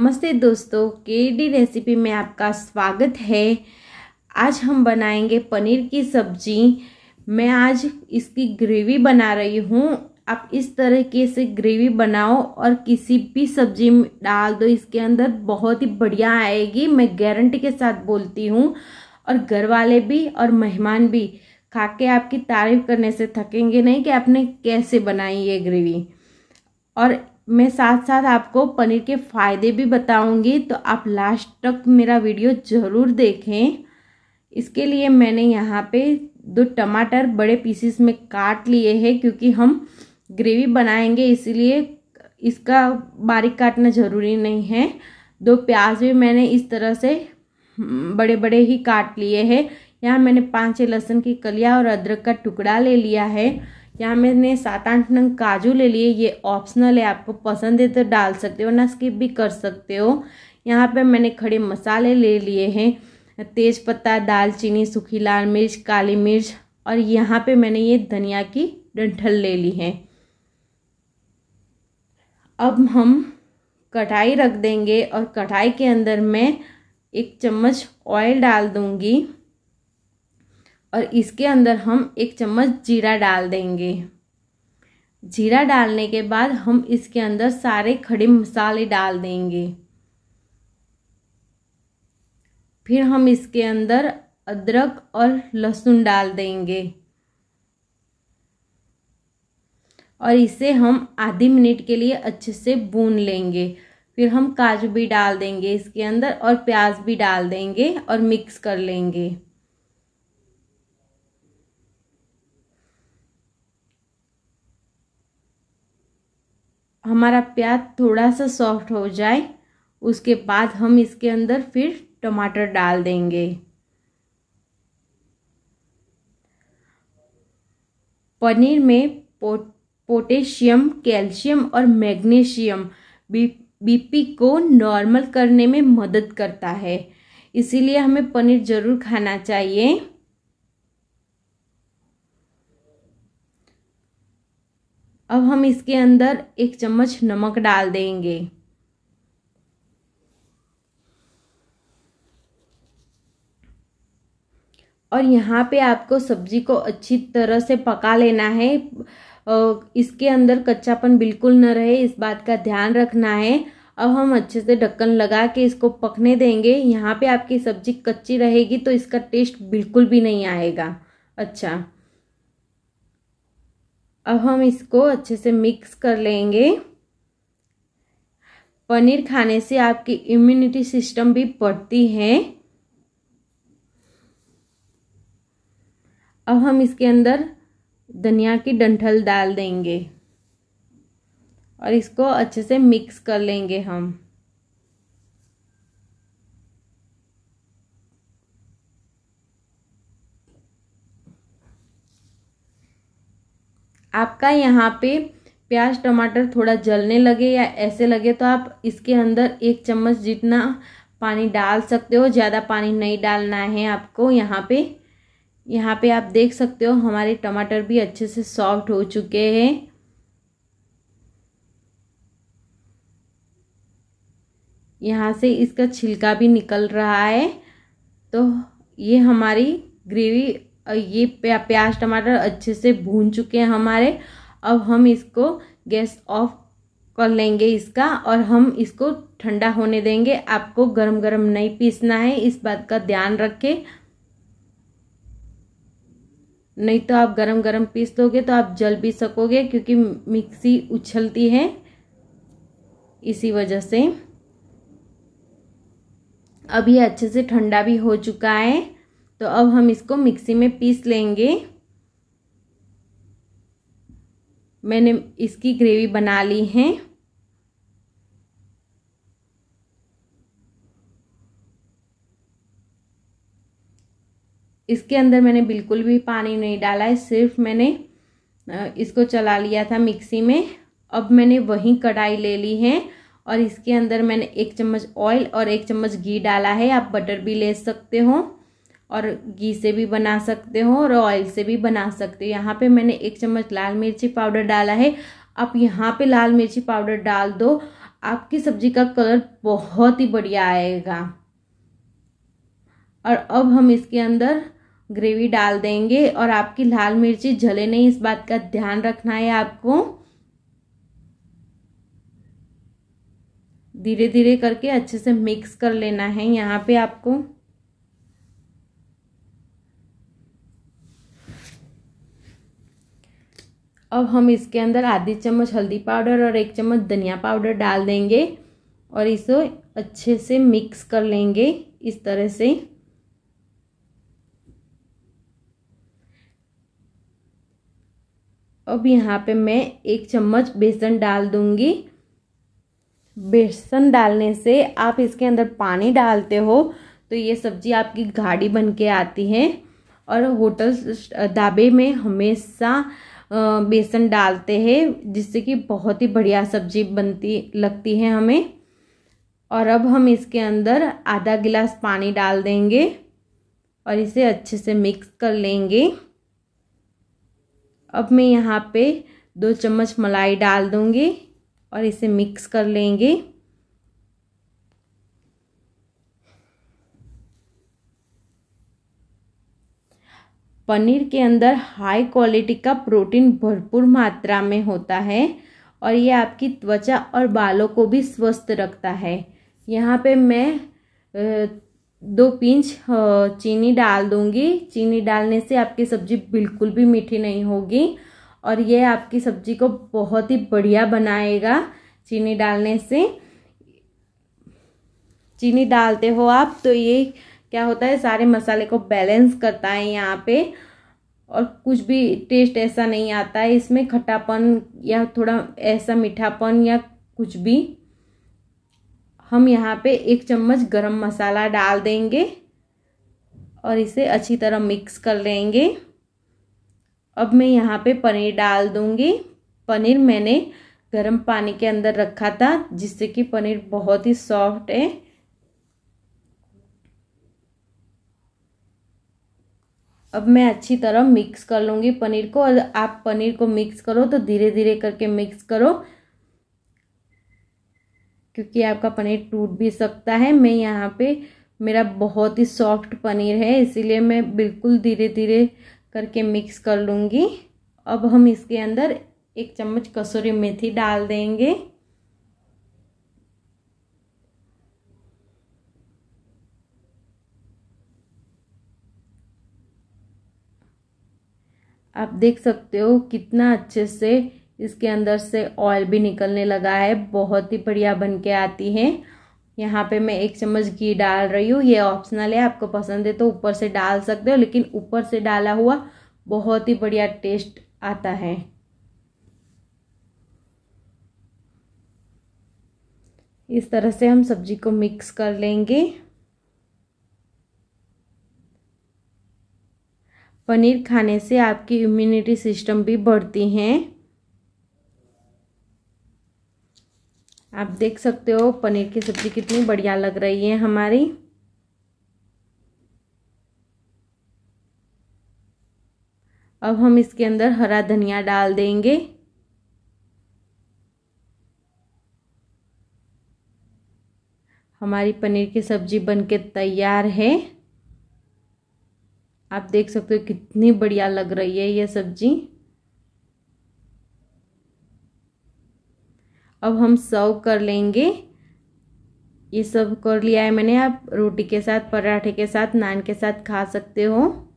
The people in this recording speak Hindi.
नमस्ते दोस्तों के डी रेसिपी में आपका स्वागत है आज हम बनाएंगे पनीर की सब्जी मैं आज इसकी ग्रेवी बना रही हूँ आप इस तरीके से ग्रेवी बनाओ और किसी भी सब्जी में डाल दो इसके अंदर बहुत ही बढ़िया आएगी मैं गारंटी के साथ बोलती हूँ और घर वाले भी और मेहमान भी खा के आपकी तारीफ करने से थकेंगे नहीं कि आपने कैसे बनाई ये ग्रेवी और मैं साथ साथ आपको पनीर के फ़ायदे भी बताऊंगी तो आप लास्ट तक मेरा वीडियो ज़रूर देखें इसके लिए मैंने यहाँ पे दो टमाटर बड़े पीसीस में काट लिए हैं क्योंकि हम ग्रेवी बनाएंगे इसलिए इसका बारीक काटना ज़रूरी नहीं है दो प्याज भी मैंने इस तरह से हम्म, बड़े बड़े ही काट लिए हैं यहाँ मैंने पाँच लहसुन की कलिया और अदरक का टुकड़ा ले लिया है यहाँ मैंने सात आठ नंग काजू ले लिए ये ऑप्शनल है आपको पसंद है तो डाल सकते हो ना स्किप भी कर सकते हो यहाँ पे मैंने खड़े मसाले ले लिए हैं तेज पत्ता दालचीनी सूखी लाल मिर्च काली मिर्च और यहाँ पे मैंने ये धनिया की डंठल ले ली है अब हम कढ़ाई रख देंगे और कढ़ाई के अंदर मैं एक चम्मच ऑयल डाल दूंगी और इसके अंदर हम एक चम्मच जीरा डाल देंगे जीरा डालने के बाद हम इसके अंदर सारे खड़े मसाले डाल देंगे फिर हम इसके अंदर अदरक और लहसुन डाल देंगे और इसे हम आधी मिनट के लिए अच्छे से भून लेंगे फिर हम काजू भी डाल देंगे इसके अंदर और प्याज भी डाल देंगे और मिक्स कर लेंगे हमारा प्याज थोड़ा सा सॉफ्ट हो जाए उसके बाद हम इसके अंदर फिर टमाटर डाल देंगे पनीर में पो, पोटेशियम कैल्शियम और मैग्नीशियम बी बीपी को नॉर्मल करने में मदद करता है इसीलिए हमें पनीर ज़रूर खाना चाहिए अब हम इसके अंदर एक चम्मच नमक डाल देंगे और यहाँ पे आपको सब्जी को अच्छी तरह से पका लेना है इसके अंदर कच्चापन बिल्कुल न रहे इस बात का ध्यान रखना है अब हम अच्छे से ढक्कन लगा के इसको पकने देंगे यहाँ पे आपकी सब्जी कच्ची रहेगी तो इसका टेस्ट बिल्कुल भी नहीं आएगा अच्छा अब हम इसको अच्छे से मिक्स कर लेंगे पनीर खाने से आपकी इम्यूनिटी सिस्टम भी बढ़ती है अब हम इसके अंदर धनिया की डंठल डाल देंगे और इसको अच्छे से मिक्स कर लेंगे हम आपका यहाँ पे प्याज टमाटर थोड़ा जलने लगे या ऐसे लगे तो आप इसके अंदर एक चम्मच जितना पानी डाल सकते हो ज़्यादा पानी नहीं डालना है आपको यहाँ पे यहाँ पे आप देख सकते हो हमारे टमाटर भी अच्छे से सॉफ्ट हो चुके हैं यहाँ से इसका छिलका भी निकल रहा है तो ये हमारी ग्रेवी ये प्याज टमाटर अच्छे से भून चुके हैं हमारे अब हम इसको गैस ऑफ कर लेंगे इसका और हम इसको ठंडा होने देंगे आपको गरम गरम नहीं पीसना है इस बात का ध्यान रखें नहीं तो आप गरम गरम पीस दोगे तो आप जल भी सकोगे क्योंकि मिक्सी उछलती है इसी वजह से अब ये अच्छे से ठंडा भी हो चुका है तो अब हम इसको मिक्सी में पीस लेंगे मैंने इसकी ग्रेवी बना ली है इसके अंदर मैंने बिल्कुल भी पानी नहीं डाला है सिर्फ मैंने इसको चला लिया था मिक्सी में अब मैंने वही कढ़ाई ले ली है और इसके अंदर मैंने एक चम्मच ऑयल और एक चम्मच घी डाला है आप बटर भी ले सकते हो और घी से भी बना सकते हो और ऑयल से भी बना सकते हो यहाँ पे मैंने एक चम्मच लाल मिर्ची पाउडर डाला है आप यहाँ पे लाल मिर्ची पाउडर डाल दो आपकी सब्जी का कलर बहुत ही बढ़िया आएगा और अब हम इसके अंदर ग्रेवी डाल देंगे और आपकी लाल मिर्ची जले नहीं इस बात का ध्यान रखना है आपको धीरे धीरे करके अच्छे से मिक्स कर लेना है यहाँ पे आपको अब हम इसके अंदर आधी चम्मच हल्दी पाउडर और एक चम्मच धनिया पाउडर डाल देंगे और इसे अच्छे से मिक्स कर लेंगे इस तरह से अब यहाँ पे मैं एक चम्मच बेसन डाल दूंगी बेसन डालने से आप इसके अंदर पानी डालते हो तो ये सब्ज़ी आपकी गाढ़ी बन के आती है और होटल ढाबे में हमेशा बेसन डालते हैं जिससे कि बहुत ही बढ़िया सब्जी बनती लगती है हमें और अब हम इसके अंदर आधा गिलास पानी डाल देंगे और इसे अच्छे से मिक्स कर लेंगे अब मैं यहाँ पे दो चम्मच मलाई डाल दूँगी और इसे मिक्स कर लेंगे पनीर के अंदर हाई क्वालिटी का प्रोटीन भरपूर मात्रा में होता है और ये आपकी त्वचा और बालों को भी स्वस्थ रखता है यहाँ पे मैं दो पिंच चीनी डाल दूँगी चीनी डालने से आपकी सब्ज़ी बिल्कुल भी मीठी नहीं होगी और ये आपकी सब्ज़ी को बहुत ही बढ़िया बनाएगा चीनी डालने से चीनी डालते हो आप तो ये क्या होता है सारे मसाले को बैलेंस करता है यहाँ पे और कुछ भी टेस्ट ऐसा नहीं आता है इसमें खट्टापन या थोड़ा ऐसा मीठापन या कुछ भी हम यहाँ पे एक चम्मच गरम मसाला डाल देंगे और इसे अच्छी तरह मिक्स कर लेंगे अब मैं यहाँ पे पनीर डाल दूँगी पनीर मैंने गर्म पानी के अंदर रखा था जिससे कि पनीर बहुत ही सॉफ्ट है अब मैं अच्छी तरह मिक्स कर लूँगी पनीर को और आप पनीर को मिक्स करो तो धीरे धीरे करके मिक्स करो क्योंकि आपका पनीर टूट भी सकता है मैं यहाँ पे मेरा बहुत ही सॉफ्ट पनीर है इसीलिए मैं बिल्कुल धीरे धीरे करके मिक्स कर लूँगी अब हम इसके अंदर एक चम्मच कसूरी मेथी डाल देंगे आप देख सकते हो कितना अच्छे से इसके अंदर से ऑयल भी निकलने लगा है बहुत ही बढ़िया बन के आती है यहाँ पे मैं एक चम्मच घी डाल रही हूँ ये ऑप्शनल है आपको पसंद है तो ऊपर से डाल सकते हो लेकिन ऊपर से डाला हुआ बहुत ही बढ़िया टेस्ट आता है इस तरह से हम सब्जी को मिक्स कर लेंगे पनीर खाने से आपकी इम्यूनिटी सिस्टम भी बढ़ती हैं आप देख सकते हो पनीर की सब्ज़ी कितनी बढ़िया लग रही है हमारी अब हम इसके अंदर हरा धनिया डाल देंगे हमारी पनीर की सब्ज़ी बनके तैयार है आप देख सकते हो कितनी बढ़िया लग रही है ये सब्जी अब हम सर्व कर लेंगे ये सब कर लिया है मैंने आप रोटी के साथ पराठे के साथ नान के साथ खा सकते हो